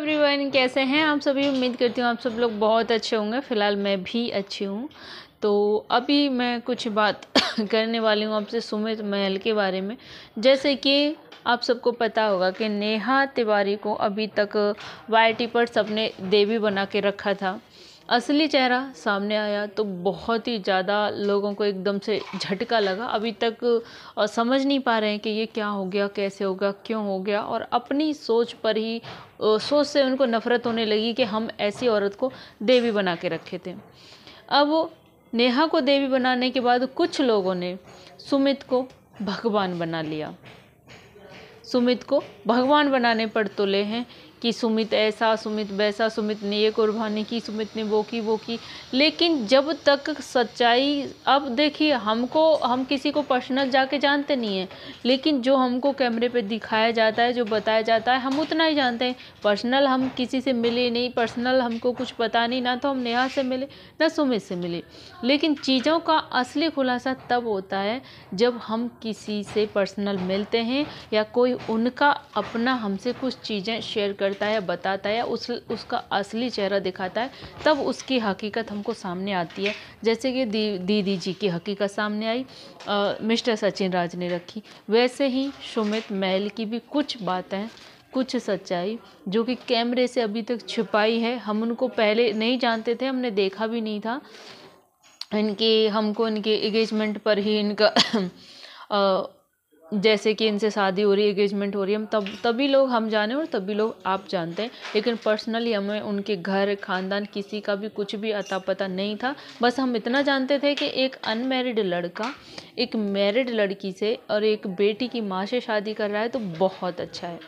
everyone कैसे हैं आप सभी उम्मीद करती हूँ आप सब लोग बहुत अच्छे होंगे फ़िलहाल मैं भी अच्छी हूँ तो अभी मैं कुछ बात करने वाली हूँ आपसे सुमित महल के बारे में जैसे कि आप सबको पता होगा कि नेहा तिवारी को अभी तक वाई पर सबने देवी बना के रखा था असली चेहरा सामने आया तो बहुत ही ज़्यादा लोगों को एकदम से झटका लगा अभी तक समझ नहीं पा रहे हैं कि ये क्या हो गया कैसे हो गया क्यों हो गया और अपनी सोच पर ही सोच से उनको नफरत होने लगी कि हम ऐसी औरत को देवी बना के रखे थे अब नेहा को देवी बनाने के बाद कुछ लोगों ने सुमित को भगवान बना लिया सुमित को भगवान बनाने पर तुले हैं कि सुमित ऐसा सुमित वैसा सुमित ने ये कुर्बानी की सुमित ने वो की वो की लेकिन जब तक सच्चाई अब देखिए हमको हम किसी को पर्सनल जाके जानते नहीं हैं लेकिन जो हमको कैमरे पे दिखाया जाता है जो बताया जाता है हम उतना ही जानते हैं पर्सनल हम किसी से मिले नहीं पर्सनल हमको कुछ पता नहीं ना तो हम नेहा से मिले ना सुमित से मिले लेकिन चीज़ों का असली खुलासा तब होता है जब हम किसी से पर्सनल मिलते हैं या कोई उनका अपना हमसे कुछ चीज़ें शेयर कर करता है बताता है या उस उसका असली चेहरा दिखाता है तब उसकी हकीकत हमको सामने आती है जैसे कि दी दीदी जी की हकीकत सामने आई आ, मिस्टर सचिन राज ने रखी वैसे ही सुमित महल की भी कुछ बातें कुछ सच्चाई जो कि कैमरे से अभी तक छुपाई है हम उनको पहले नहीं जानते थे हमने देखा भी नहीं था इनके हमको इनके एगेजमेंट पर ही इनका आ, जैसे कि इनसे शादी हो रही है एंगेजमेंट हो रही है हम तब तभी लोग हम जाने और तभी लोग आप जानते हैं लेकिन पर्सनली हमें उनके घर खानदान किसी का भी कुछ भी अता पता नहीं था बस हम इतना जानते थे कि एक अनमेरिड लड़का एक मैरिड लड़की से और एक बेटी की माँ से शादी कर रहा है तो बहुत अच्छा है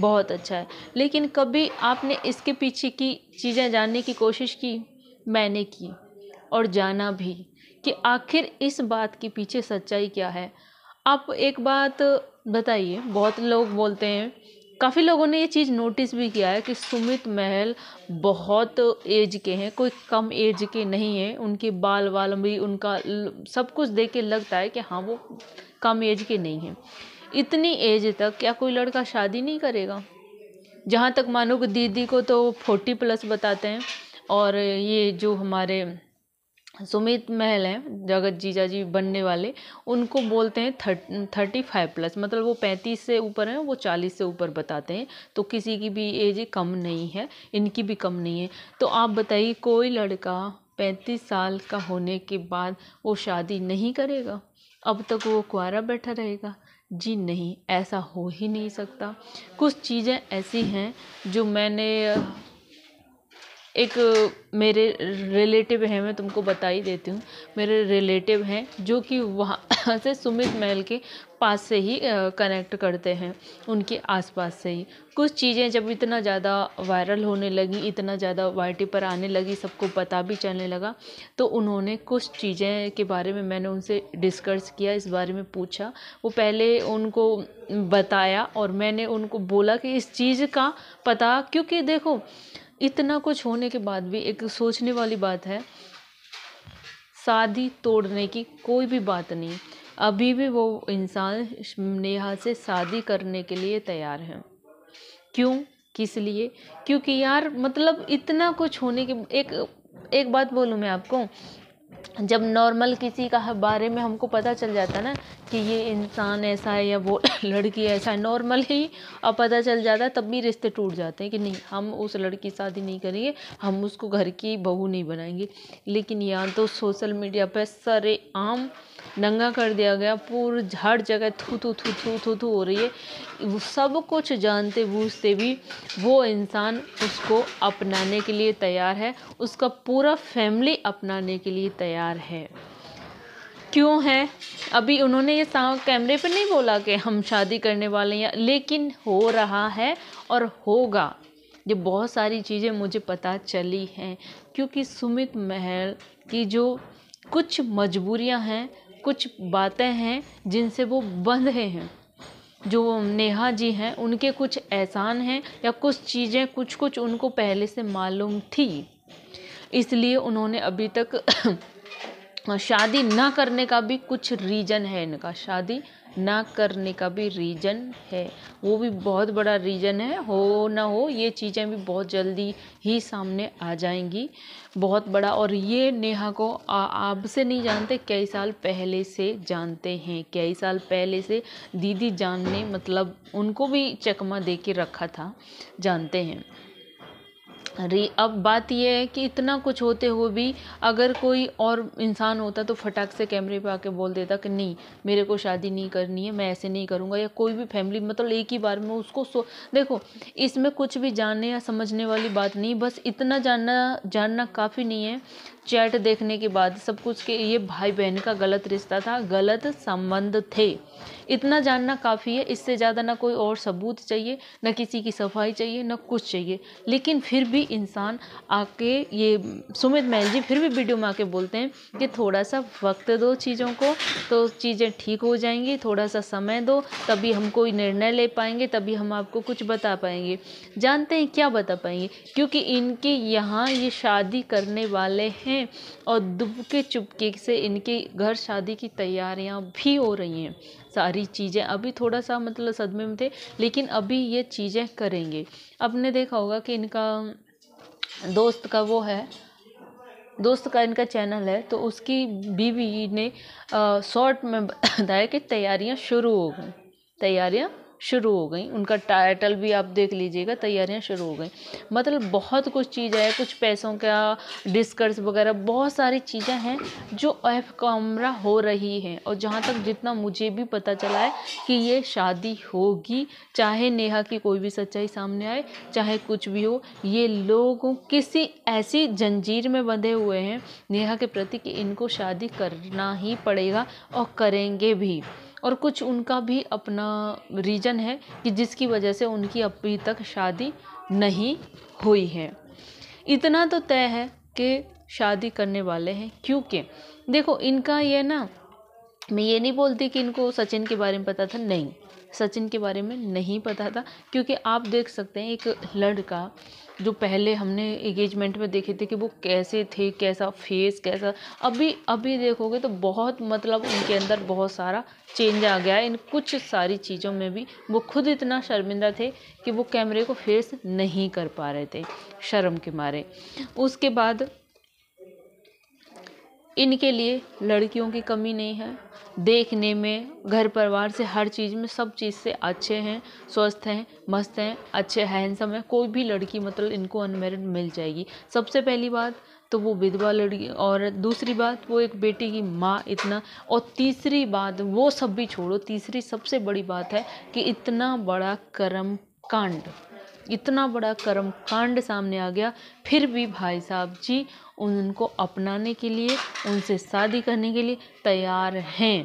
बहुत अच्छा है लेकिन कभी आपने इसके पीछे की चीज़ें जानने की कोशिश की मैंने की और जाना भी कि आखिर इस बात के पीछे सच्चाई क्या है आप एक बात बताइए बहुत लोग बोलते हैं काफ़ी लोगों ने ये चीज़ नोटिस भी किया है कि सुमित महल बहुत एज के हैं कोई कम एज के नहीं हैं उनके बाल वाल भी उनका सब कुछ देख के लगता है कि हाँ वो कम एज के नहीं हैं इतनी एज तक क्या कोई लड़का शादी नहीं करेगा जहाँ तक मानो कि दीदी को तो फोर्टी प्लस बताते हैं और ये जो हमारे सुमित महल हैं जगत जीजा जी बनने वाले उनको बोलते हैं थर्ट थर्टी फाइव प्लस मतलब वो पैंतीस से ऊपर हैं वो चालीस से ऊपर बताते हैं तो किसी की भी एज कम नहीं है इनकी भी कम नहीं है तो आप बताइए कोई लड़का पैंतीस साल का होने के बाद वो शादी नहीं करेगा अब तक वो कुआरा बैठा रहेगा जी नहीं ऐसा हो ही नहीं सकता कुछ चीज़ें ऐसी हैं जो मैंने एक मेरे रिलेटिव हैं मैं तुमको बता ही देती हूँ मेरे रिलेटिव हैं जो कि वहाँ से सुमित महल के पास से ही कनेक्ट करते हैं उनके आसपास से ही कुछ चीज़ें जब इतना ज़्यादा वायरल होने लगी इतना ज़्यादा वाई पर आने लगी सबको पता भी चलने लगा तो उन्होंने कुछ चीज़ें के बारे में मैंने उनसे डिस्कस किया इस बारे में पूछा वो पहले उनको बताया और मैंने उनको बोला कि इस चीज़ का पता क्योंकि देखो इतना कुछ होने के बाद भी एक सोचने वाली बात है शादी तोड़ने की कोई भी बात नहीं अभी भी वो इंसान नेहा से शादी करने के लिए तैयार है क्यों किस लिए क्योंकि यार मतलब इतना कुछ होने के एक एक बात बोलूँ मैं आपको जब नॉर्मल किसी का बारे में हमको पता चल जाता है ना कि ये इंसान ऐसा है या वो लड़की ऐसा है नॉर्मल ही अब पता चल जाता है तब भी रिश्ते टूट जाते हैं कि नहीं हम उस लड़की शादी नहीं करेंगे हम उसको घर की बहू नहीं बनाएंगे लेकिन यहाँ तो सोशल मीडिया पर आम नंगा कर दिया गया पूरी हर जगह थू थू थू थू थू थू हो रही है वो सब कुछ जानते बूझते भी वो इंसान उसको अपनाने के लिए तैयार है उसका पूरा फैमिली अपनाने के लिए तैयार है क्यों है अभी उन्होंने ये साफ कैमरे पर नहीं बोला कि हम शादी करने वाले हैं लेकिन हो रहा है और होगा ये बहुत सारी चीज़ें मुझे पता चली हैं क्योंकि सुमित महल की जो कुछ मजबूरियां हैं कुछ बातें हैं जिनसे वो बंधे हैं जो नेहा जी हैं उनके कुछ एहसान हैं या कुछ चीज़ें कुछ कुछ उनको पहले से मालूम थी इसलिए उन्होंने अभी तक शादी ना करने का भी कुछ रीज़न है इनका शादी ना करने का भी रीज़न है वो भी बहुत बड़ा रीज़न है हो ना हो ये चीज़ें भी बहुत जल्दी ही सामने आ जाएंगी बहुत बड़ा और ये नेहा को आप से नहीं जानते कई साल पहले से जानते हैं कई साल पहले से दीदी जानने मतलब उनको भी चकमा दे के रखा था जानते हैं री अब बात यह है कि इतना कुछ होते हुए भी अगर कोई और इंसान होता तो फटाक से कैमरे पे आके बोल देता कि नहीं मेरे को शादी नहीं करनी है मैं ऐसे नहीं करूँगा या कोई भी फैमिली मतलब एक ही बार में उसको सो देखो इसमें कुछ भी जानने या समझने वाली बात नहीं बस इतना जानना जानना काफ़ी नहीं है चैट देखने के बाद सब कुछ के ये भाई बहन का गलत रिश्ता था गलत संबंध थे इतना जानना काफ़ी है इससे ज़्यादा ना कोई और सबूत चाहिए ना किसी की सफाई चाहिए ना कुछ चाहिए लेकिन फिर भी इंसान आके ये सुमित महल जी फिर भी वीडियो में आके बोलते हैं कि थोड़ा सा वक्त दो चीज़ों को तो चीज़ें ठीक हो जाएंगी थोड़ा सा समय दो तभी हम कोई निर्णय ले पाएंगे तभी हम आपको कुछ बता पाएंगे जानते हैं क्या बता पाएंगे क्योंकि इनके यहाँ ये शादी करने वाले हैं हैं और दुबके चुपके से इनके घर शादी की तैयारियां भी हो रही हैं सारी चीज़ें अभी थोड़ा सा मतलब सदमे में थे लेकिन अभी ये चीज़ें करेंगे आपने देखा होगा कि इनका दोस्त का वो है दोस्त का इनका चैनल है तो उसकी बीवी ने शॉर्ट में बताया कि तैयारियां शुरू हो गई तैयारियां शुरू हो गई उनका टाइटल भी आप देख लीजिएगा तैयारियां शुरू हो गई मतलब बहुत कुछ चीज़ें हैं कुछ पैसों का डिस्कर्स वगैरह बहुत सारी चीज़ें हैं जो एफ कमरा हो रही है और जहाँ तक जितना मुझे भी पता चला है कि ये शादी होगी चाहे नेहा की कोई भी सच्चाई सामने आए चाहे कुछ भी हो ये लोगों किसी ऐसी जंजीर में बंधे हुए हैं नेहा के प्रति कि इनको शादी करना ही पड़ेगा और करेंगे भी और कुछ उनका भी अपना रीजन है कि जिसकी वजह से उनकी अभी तक शादी नहीं हुई है इतना तो तय है कि शादी करने वाले हैं क्योंकि देखो इनका ये ना मैं ये नहीं बोलती कि इनको सचिन के बारे में पता था नहीं सचिन के बारे में नहीं पता था क्योंकि आप देख सकते हैं एक लड़का जो पहले हमने एंगेजमेंट में देखे थे कि वो कैसे थे कैसा फेस कैसा अभी अभी देखोगे तो बहुत मतलब उनके अंदर बहुत सारा चेंज आ गया इन कुछ सारी चीज़ों में भी वो खुद इतना शर्मिंदा थे कि वो कैमरे को फेस नहीं कर पा रहे थे शर्म के मारे उसके बाद इनके लिए लड़कियों की कमी नहीं है देखने में घर परिवार से हर चीज़ में सब चीज़ से अच्छे हैं स्वस्थ हैं मस्त हैं अच्छे हैंडसम हैं कोई भी लड़की मतलब इनको अनमेरिड मिल जाएगी सबसे पहली बात तो वो विधवा लड़की और दूसरी बात वो एक बेटी की माँ इतना और तीसरी बात वो सब भी छोड़ो तीसरी सबसे बड़ी बात है कि इतना बड़ा कर्म कांड इतना बड़ा कर्म कांड सामने आ गया फिर भी भाई साहब जी उनको अपनाने के लिए उनसे शादी करने के लिए तैयार हैं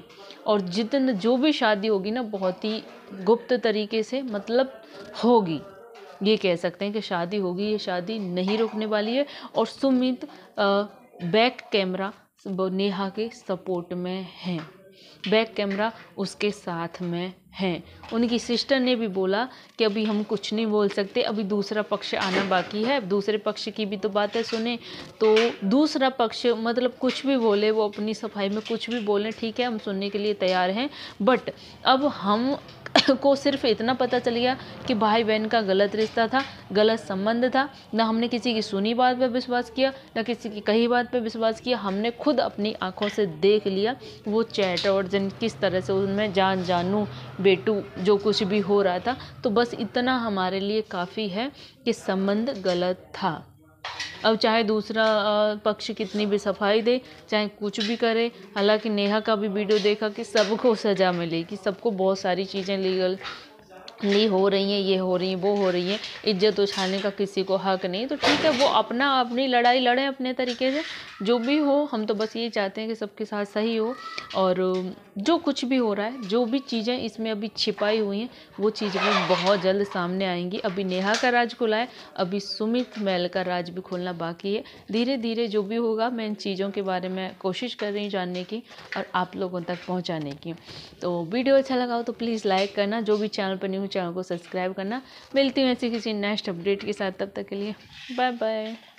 और जितने जो भी शादी होगी ना बहुत ही गुप्त तरीके से मतलब होगी ये कह सकते हैं कि शादी होगी ये शादी नहीं रोकने वाली है और सुमित बैक कैमरा नेहा के सपोर्ट में हैं बैक कैमरा उसके साथ में हैं उनकी सिस्टर ने भी बोला कि अभी हम कुछ नहीं बोल सकते अभी दूसरा पक्ष आना बाकी है दूसरे पक्ष की भी तो बातें सुने तो दूसरा पक्ष मतलब कुछ भी बोले वो अपनी सफाई में कुछ भी बोले ठीक है हम सुनने के लिए तैयार हैं बट अब हम को सिर्फ इतना पता चल गया कि भाई बहन का गलत रिश्ता था गलत संबंध था ना हमने किसी की सुनी बात पर विश्वास किया ना किसी की कही बात पर विश्वास किया हमने खुद अपनी आंखों से देख लिया वो चैट और जिन किस तरह से उनमें जान जानू बेटू जो कुछ भी हो रहा था तो बस इतना हमारे लिए काफ़ी है कि संबंध गलत था अब चाहे दूसरा पक्ष कितनी भी सफाई दे चाहे कुछ भी करे हालांकि नेहा का भी वीडियो देखा कि सबको सज़ा मिलेगी सबको बहुत सारी चीज़ें लीगल ली हो रही हैं ये हो रही हैं वो हो रही हैं इज्जत उछालने का किसी को हक नहीं तो ठीक है वो अपना अपनी लड़ाई लड़े अपने तरीके से जो भी हो हम तो बस ये चाहते हैं कि सबके साथ सही हो और जो कुछ भी हो रहा है जो भी चीज़ें इसमें अभी छिपाई हुई हैं वो चीज़ें बहुत जल्द सामने आएंगी अभी नेहा का राज खुला है अभी सुमित मैल का राज भी खोलना बाकी है धीरे धीरे जो भी होगा मैं इन चीज़ों के बारे में कोशिश कर रही हूँ जानने की और आप लोगों तक पहुँचाने की तो वीडियो अच्छा लगा हो तो प्लीज़ लाइक करना जो भी चैनल पर न्यू चैनल को सब्सक्राइब करना मिलती हूँ ऐसी किसी नेक्स्ट अपडेट के साथ तब तक के लिए बाय बाय